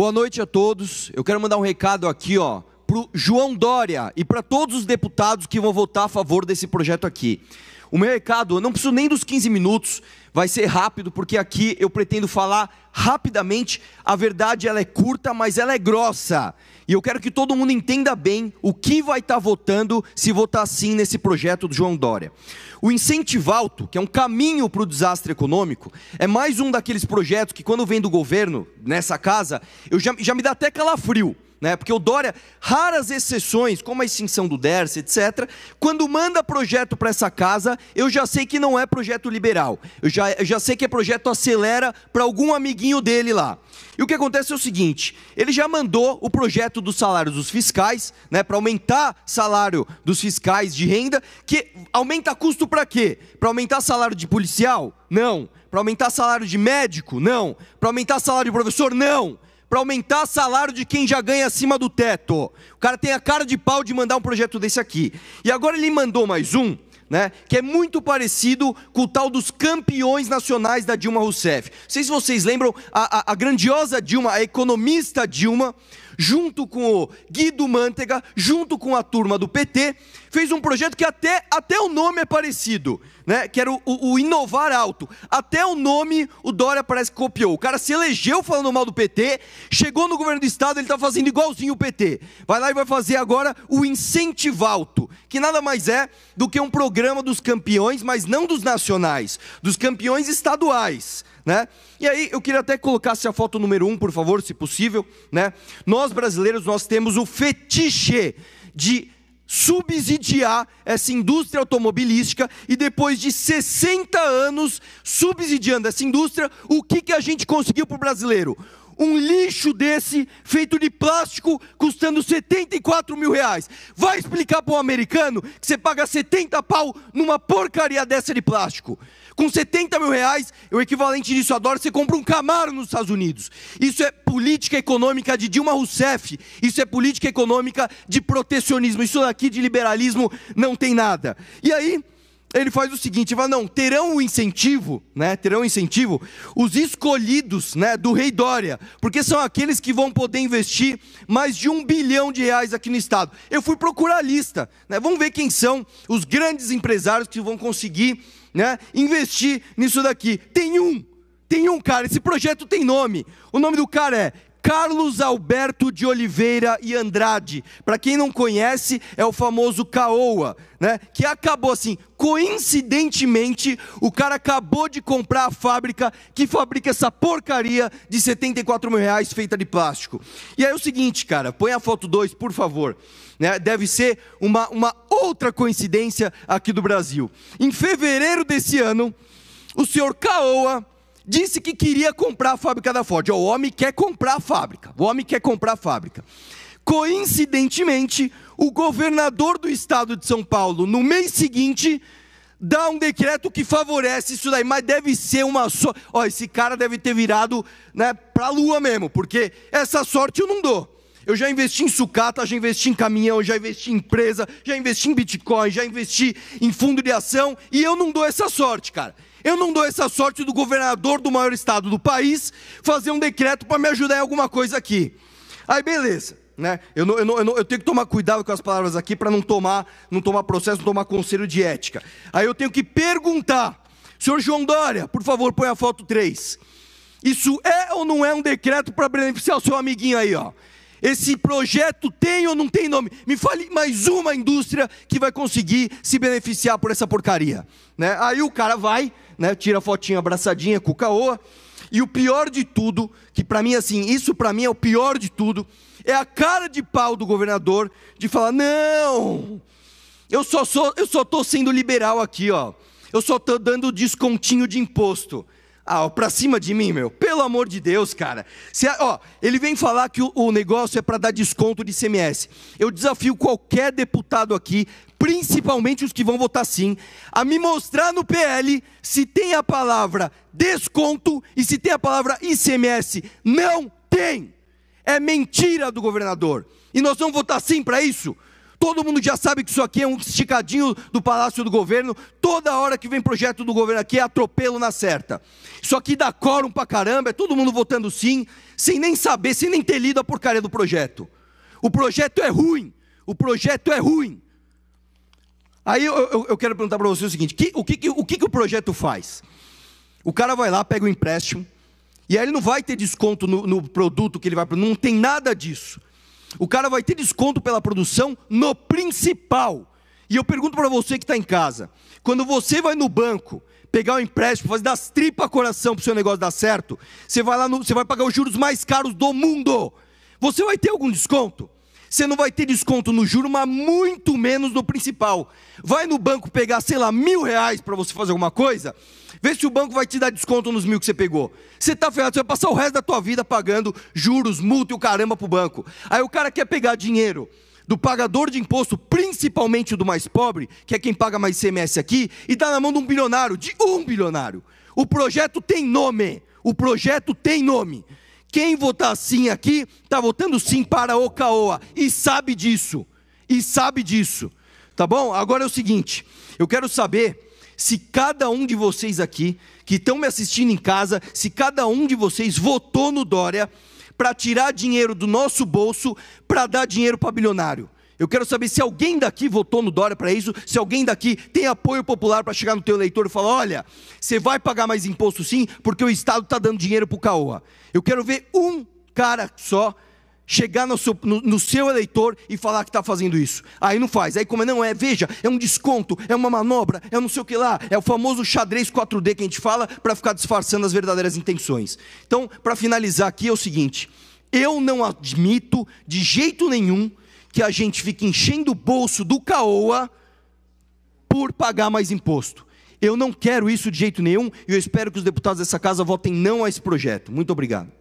Boa noite a todos. Eu quero mandar um recado aqui, ó, pro João Dória e para todos os deputados que vão votar a favor desse projeto aqui. O meu recado, eu não preciso nem dos 15 minutos, vai ser rápido, porque aqui eu pretendo falar rapidamente. A verdade ela é curta, mas ela é grossa. E eu quero que todo mundo entenda bem o que vai estar tá votando se votar sim nesse projeto do João Dória. O alto, que é um caminho para o desastre econômico, é mais um daqueles projetos que, quando vem do governo, nessa casa, eu já, já me dá até calafrio né? Porque o Dória, raras exceções, como a extinção do Ders, etc., quando manda projeto para essa casa, eu já sei que não é projeto liberal. Eu já, eu já sei que é projeto acelera para algum amiguinho dele lá. E o que acontece é o seguinte: ele já mandou o projeto dos salários dos fiscais, né? Para aumentar salário dos fiscais de renda, que aumenta custo para quê? Para aumentar salário de policial? Não. Para aumentar salário de médico? Não. Para aumentar salário de professor? Não para aumentar salário de quem já ganha acima do teto. O cara tem a cara de pau de mandar um projeto desse aqui. E agora ele mandou mais um, né, que é muito parecido com o tal dos campeões nacionais da Dilma Rousseff. Não sei se vocês lembram, a, a, a grandiosa Dilma, a economista Dilma, junto com o Guido Mantega, junto com a turma do PT, fez um projeto que até, até o nome é parecido, né? que era o, o, o Inovar Alto. Até o nome o Dória parece que copiou. O cara se elegeu falando mal do PT, chegou no governo do Estado, ele está fazendo igualzinho o PT. Vai lá e vai fazer agora o alto, que nada mais é do que um programa dos campeões, mas não dos nacionais, dos campeões estaduais. Né? E aí eu queria até se a foto número um, por favor, se possível, né? Nós brasileiros nós temos o fetiche de subsidiar essa indústria automobilística e depois de 60 anos subsidiando essa indústria, o que, que a gente conseguiu para o brasileiro? Um lixo desse, feito de plástico, custando 74 mil reais. Vai explicar para o um americano que você paga 70 pau numa porcaria dessa de plástico. Com 70 mil reais, é o equivalente disso a dólar, você compra um Camaro nos Estados Unidos. Isso é política econômica de Dilma Rousseff. Isso é política econômica de protecionismo. Isso daqui de liberalismo não tem nada. E aí, ele faz o seguinte, ele fala, não, terão o incentivo, né, terão o incentivo os escolhidos, né, do rei Dória, porque são aqueles que vão poder investir mais de um bilhão de reais aqui no estado. Eu fui procurar a lista, né, vamos ver quem são os grandes empresários que vão conseguir, né, investir nisso daqui. Tem um, tem um cara, esse projeto tem nome, o nome do cara é Carlos Alberto de Oliveira e Andrade. Para quem não conhece, é o famoso Caoa, né? Que acabou assim, coincidentemente, o cara acabou de comprar a fábrica que fabrica essa porcaria de 74 mil reais feita de plástico. E aí é o seguinte, cara, põe a foto 2, por favor. Né? Deve ser uma, uma outra coincidência aqui do Brasil. Em fevereiro desse ano, o senhor Caoa disse que queria comprar a fábrica da Ford. O homem quer comprar a fábrica. O homem quer comprar a fábrica. Coincidentemente, o governador do estado de São Paulo, no mês seguinte, dá um decreto que favorece isso daí, mas deve ser uma só. Ó, esse cara deve ter virado né, para a lua mesmo, porque essa sorte eu não dou. Eu já investi em sucata, já investi em caminhão, já investi em empresa, já investi em Bitcoin, já investi em fundo de ação e eu não dou essa sorte, cara. Eu não dou essa sorte do governador do maior estado do país fazer um decreto para me ajudar em alguma coisa aqui. Aí, beleza. Né? Eu, não, eu, não, eu, não, eu, tenho que tomar cuidado com as palavras aqui para não tomar, não tomar processo, não tomar conselho de ética. Aí eu tenho que perguntar, senhor João Dória, por favor, põe a foto 3. Isso é ou não é um decreto para beneficiar o seu amiguinho aí, ó? Esse projeto tem ou não tem nome? Me fale mais uma indústria que vai conseguir se beneficiar por essa porcaria. Né? Aí o cara vai, né, tira a fotinha abraçadinha com o caoa. E o pior de tudo, que para mim assim, isso para mim é o pior de tudo, é a cara de pau do governador de falar: "Não! Eu só sou, eu só tô sendo liberal aqui, ó. Eu só tô dando descontinho de imposto. Ah, ó, pra cima de mim, meu. Pelo amor de Deus, cara. Se, ó, ele vem falar que o, o negócio é para dar desconto de ICMS Eu desafio qualquer deputado aqui, principalmente os que vão votar sim, a me mostrar no PL se tem a palavra desconto e se tem a palavra ICMS. Não tem! É mentira do governador. E nós vamos votar sim para isso? Todo mundo já sabe que isso aqui é um esticadinho do Palácio do Governo. Toda hora que vem projeto do governo aqui é atropelo na certa. Isso aqui dá quórum pra caramba, é todo mundo votando sim, sem nem saber, sem nem ter lido a porcaria do projeto. O projeto é ruim. O projeto é ruim. Aí eu, eu, eu quero perguntar para você o seguinte: que, o, que, o que, que o projeto faz? O cara vai lá, pega o empréstimo, e aí ele não vai ter desconto no, no produto que ele vai. Não tem nada disso. O cara vai ter desconto pela produção no principal. E eu pergunto para você que está em casa: quando você vai no banco pegar um empréstimo, fazer das tripas coração para o seu negócio dar certo, você vai lá, no, você vai pagar os juros mais caros do mundo. Você vai ter algum desconto? Você não vai ter desconto no juro, mas muito menos no principal. Vai no banco pegar, sei lá, mil reais para você fazer alguma coisa, vê se o banco vai te dar desconto nos mil que você pegou. Você tá ferrado, você vai passar o resto da tua vida pagando juros, multa e o caramba pro banco. Aí o cara quer pegar dinheiro do pagador de imposto, principalmente do mais pobre, que é quem paga mais CMS aqui, e dá na mão de um bilionário, de um bilionário. O projeto tem nome. O projeto tem nome. Quem votar sim aqui, está votando sim para Ocaoa e sabe disso. E sabe disso. Tá bom? Agora é o seguinte, eu quero saber se cada um de vocês aqui que estão me assistindo em casa, se cada um de vocês votou no Dória para tirar dinheiro do nosso bolso para dar dinheiro para bilionário. Eu quero saber se alguém daqui votou no Dória para isso, se alguém daqui tem apoio popular para chegar no teu eleitor e falar: olha, você vai pagar mais imposto sim, porque o Estado está dando dinheiro para o CAOA. Eu quero ver um cara só chegar no seu, no, no seu, eleitor e falar que está fazendo isso. Aí não faz. Aí como é, não é, veja, é um desconto, é uma manobra, é não sei o que lá, é o famoso xadrez 4D que a gente fala para ficar disfarçando as verdadeiras intenções. Então, para finalizar aqui é o seguinte, eu não admito de jeito nenhum que a gente fica enchendo o bolso do caoa por pagar mais imposto. Eu não quero isso de jeito nenhum e eu espero que os deputados dessa casa votem não a esse projeto. Muito obrigado.